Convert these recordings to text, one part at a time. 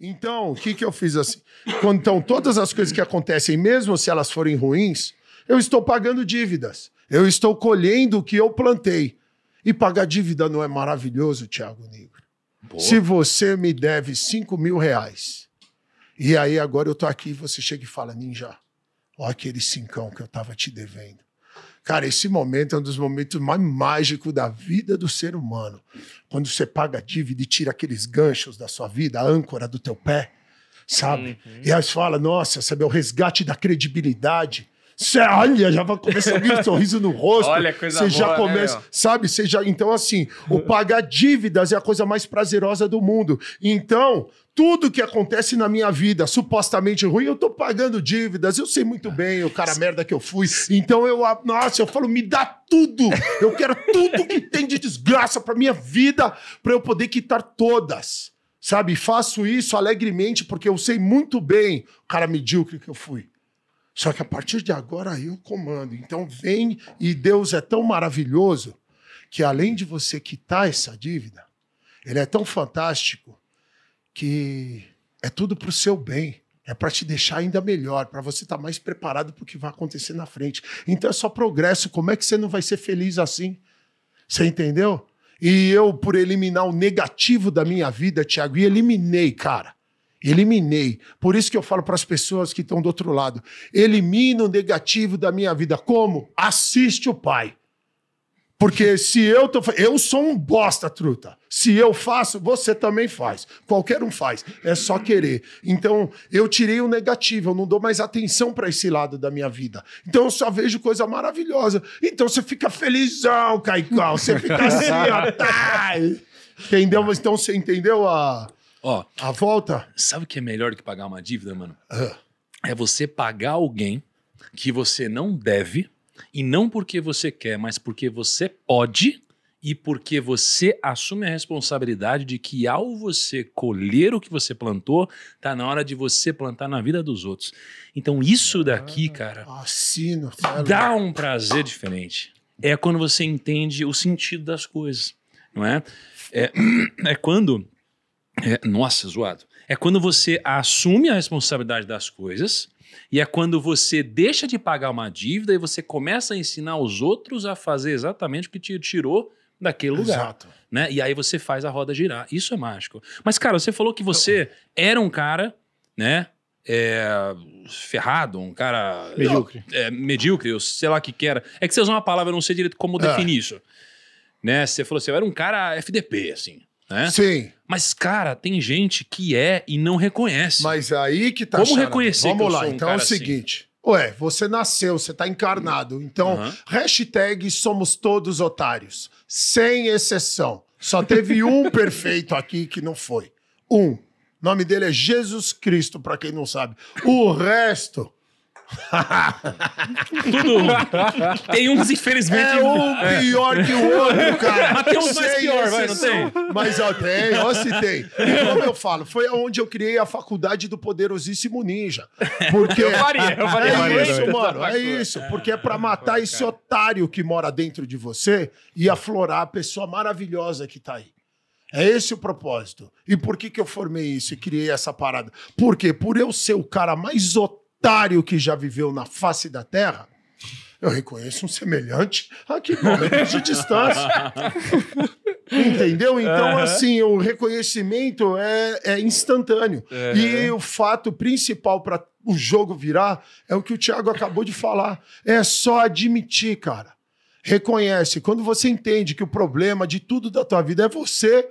Então, o que, que eu fiz assim? Quando, então, todas as coisas que acontecem, mesmo se elas forem ruins, eu estou pagando dívidas. Eu estou colhendo o que eu plantei. E pagar dívida não é maravilhoso, Tiago Negro? Boa. Se você me deve 5 mil reais, e aí agora eu tô aqui e você chega e fala, ninja, olha aquele cincão que eu tava te devendo. Cara, esse momento é um dos momentos mais mágicos da vida do ser humano. Quando você paga a dívida e tira aqueles ganchos da sua vida, a âncora do teu pé, sabe? Uhum. E aí você fala, nossa, sabe, é o resgate da credibilidade. Cê, olha, já vai começar a vir um sorriso no rosto. Olha, coisa Você já né, começa, né, sabe? Você já, então, assim, o pagar dívidas é a coisa mais prazerosa do mundo. Então, tudo que acontece na minha vida supostamente ruim, eu tô pagando dívidas, eu sei muito bem o cara merda que eu fui. Então eu, nossa, eu falo, me dá tudo. Eu quero tudo que tem de desgraça para minha vida, para eu poder quitar todas. Sabe? Faço isso alegremente porque eu sei muito bem o cara medíocre que eu fui. Só que a partir de agora eu comando. Então vem, e Deus é tão maravilhoso que além de você quitar essa dívida, ele é tão fantástico que é tudo para o seu bem. É para te deixar ainda melhor, para você estar tá mais preparado para o que vai acontecer na frente. Então é só progresso. Como é que você não vai ser feliz assim? Você entendeu? E eu, por eliminar o negativo da minha vida, Tiago, e eliminei, cara. Eliminei. Por isso que eu falo para as pessoas que estão do outro lado: elimina o negativo da minha vida. Como? Assiste o pai. Porque se eu tô. Eu sou um bosta, truta. Se eu faço, você também faz. Qualquer um faz. É só querer. Então, eu tirei o negativo, eu não dou mais atenção para esse lado da minha vida. Então, eu só vejo coisa maravilhosa. Então, você fica felizão, Caicão. Você fica assim, ó. Tá. Entendeu? Então, você entendeu a. Ah, Ó. A volta? Sabe o que é melhor que pagar uma dívida, mano? Uh. É você pagar alguém que você não deve, e não porque você quer, mas porque você pode e porque você assume a responsabilidade de que ao você colher o que você plantou, tá na hora de você plantar na vida dos outros. Então isso ah. daqui, cara, Assino, dá um prazer diferente. É quando você entende o sentido das coisas, não é? É, é quando é, nossa, zoado. É quando você assume a responsabilidade das coisas e é quando você deixa de pagar uma dívida e você começa a ensinar os outros a fazer exatamente o que te tirou daquele lugar. Exato. Né? E aí você faz a roda girar. Isso é mágico. Mas, cara, você falou que você era um cara, né? É, ferrado, um cara. Medíocre. é, medíocre, sei lá que que era. É que você usou uma palavra, eu não sei direito como é. definir isso. Né? Você falou assim, eu era um cara FDP, assim né? Sim. Mas, cara, tem gente que é e não reconhece. Mas aí que tá Como charada. reconhecer Vamos que lá, um então é o assim. seguinte. Assim. Ué, você nasceu, você tá encarnado. Então, uhum. hashtag somos todos otários. Sem exceção. Só teve um perfeito aqui que não foi. Um. O nome dele é Jesus Cristo, para quem não sabe. O resto tudo. Tem uns, infelizmente. É um pior que o outro, é. cara. Mas tem uns mais pior, vai, não tem? Mas ó, tem, ó, se tem. E como eu falo, foi onde eu criei a faculdade do poderosíssimo ninja. Porque. Eu faria, eu faria. É faria, isso, mano. É isso. Porque é pra matar é, esse otário que mora dentro de você e aflorar a pessoa maravilhosa que tá aí. É esse o propósito. E por que, que eu formei isso e criei essa parada? Porque por eu ser o cara mais otário otário que já viveu na face da Terra, eu reconheço um semelhante a quilômetros de distância. Entendeu? Então, uhum. assim, o reconhecimento é, é instantâneo. Uhum. E o fato principal para o jogo virar é o que o Thiago acabou de falar. É só admitir, cara. Reconhece. Quando você entende que o problema de tudo da tua vida é você,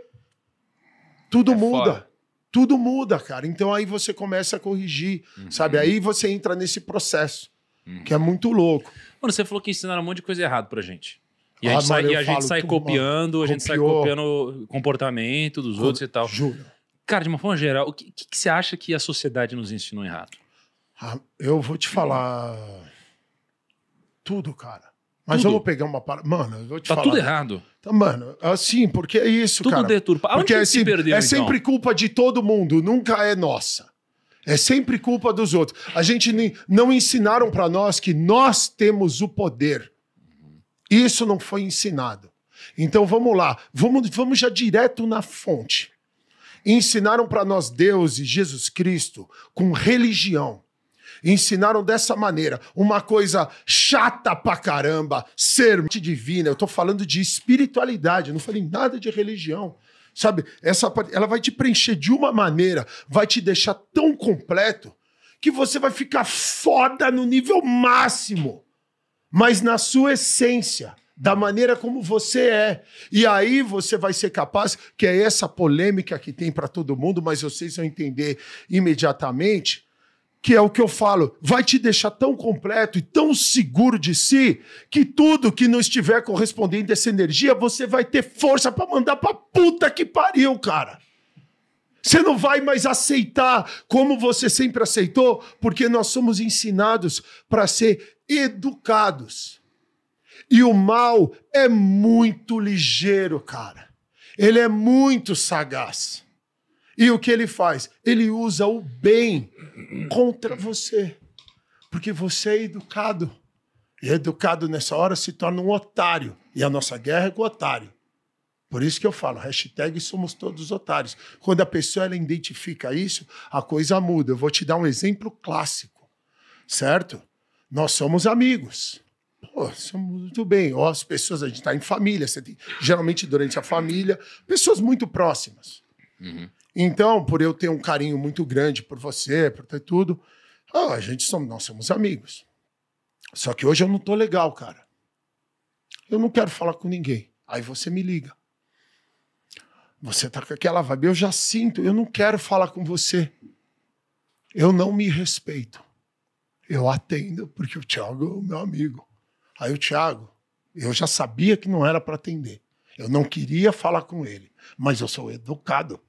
tudo é muda tudo muda, cara. Então aí você começa a corrigir, uhum. sabe? Aí você entra nesse processo, uhum. que é muito louco. Mano, você falou que ensinaram um monte de coisa errada pra gente. E ah, a gente sai, a gente sai copiando, a gente sai copiando comportamento dos outros e tal. Juro. Cara, de uma forma geral, o que, que, que você acha que a sociedade nos ensinou errado? Ah, eu vou te falar tudo, cara. Mas tudo. vamos pegar uma parada. Mano, eu vou te tá falar. Tá tudo errado. Tá mano, assim, porque é isso, tudo cara. Tudo deturpa. Aonde porque é, se perdeu, é então? sempre culpa de todo mundo, nunca é nossa. É sempre culpa dos outros. A gente nem, não ensinaram para nós que nós temos o poder. Isso não foi ensinado. Então vamos lá, vamos, vamos já direto na fonte. Ensinaram para nós Deus e Jesus Cristo com religião ensinaram dessa maneira, uma coisa chata pra caramba, ser divina. Eu tô falando de espiritualidade, eu não falei nada de religião. Sabe, essa ela vai te preencher de uma maneira, vai te deixar tão completo que você vai ficar foda no nível máximo, mas na sua essência, da maneira como você é. E aí você vai ser capaz, que é essa polêmica que tem para todo mundo, mas vocês vão entender imediatamente que é o que eu falo, vai te deixar tão completo e tão seguro de si que tudo que não estiver correspondendo a essa energia, você vai ter força para mandar pra puta que pariu, cara. Você não vai mais aceitar como você sempre aceitou, porque nós somos ensinados para ser educados. E o mal é muito ligeiro, cara. Ele é muito sagaz. E o que ele faz? Ele usa o bem contra você. Porque você é educado. E educado nessa hora se torna um otário. E a nossa guerra é com o otário. Por isso que eu falo, hashtag somos todos otários. Quando a pessoa ela identifica isso, a coisa muda. Eu vou te dar um exemplo clássico, certo? Nós somos amigos. Pô, somos muito bem. Ó, as pessoas, a gente está em família. Você tem, geralmente durante a família, pessoas muito próximas. Uhum. Então, por eu ter um carinho muito grande por você, por ter tudo, ah, a gente somos, nós somos amigos. Só que hoje eu não tô legal, cara. Eu não quero falar com ninguém. Aí você me liga. Você tá com aquela vibe, eu já sinto, eu não quero falar com você. Eu não me respeito. Eu atendo porque o Thiago é o meu amigo. Aí o Thiago, eu já sabia que não era para atender. Eu não queria falar com ele, mas eu sou educado.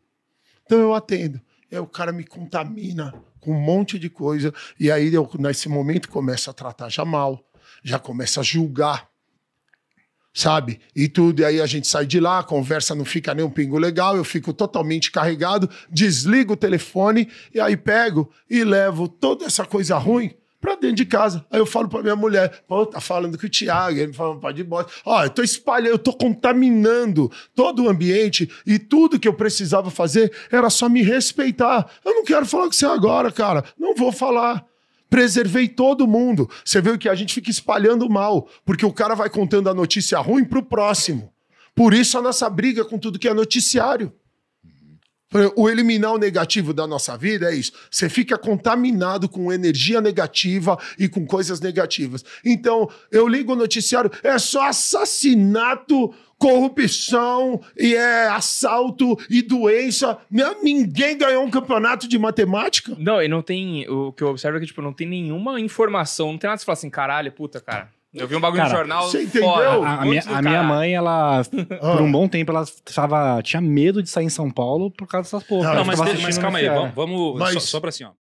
Então eu atendo. E aí o cara me contamina com um monte de coisa. E aí eu, nesse momento, começa a tratar já mal, já começa a julgar. Sabe? E tudo. E aí a gente sai de lá, a conversa não fica nem um pingo legal, eu fico totalmente carregado, desligo o telefone e aí pego e levo toda essa coisa ruim pra dentro de casa. Aí eu falo pra minha mulher, pô, tá falando que o Thiago, ele me fala, pai de bosta. Ó, eu tô espalhando, eu tô contaminando todo o ambiente e tudo que eu precisava fazer era só me respeitar. Eu não quero falar com você agora, cara. Não vou falar preservei todo mundo. Você viu que a gente fica espalhando mal, porque o cara vai contando a notícia ruim pro próximo. Por isso a nossa briga com tudo que é noticiário. O eliminar o negativo da nossa vida é isso. Você fica contaminado com energia negativa e com coisas negativas. Então, eu ligo o noticiário, é só assassinato, corrupção e é assalto e doença. Não, ninguém ganhou um campeonato de matemática. Não, e não tem. O que eu observo é que, tipo, não tem nenhuma informação, não tem nada que você fala assim, caralho, puta, cara eu vi um bagulho Cara, no jornal. Você entendeu? Fora, a, a, minha, a minha, mãe, ela, por um bom tempo, ela tava, tinha medo de sair em São Paulo por causa dessas porras Não, não mas, mas calma aí, vamos, vamos mas... só, só pra assim, ó.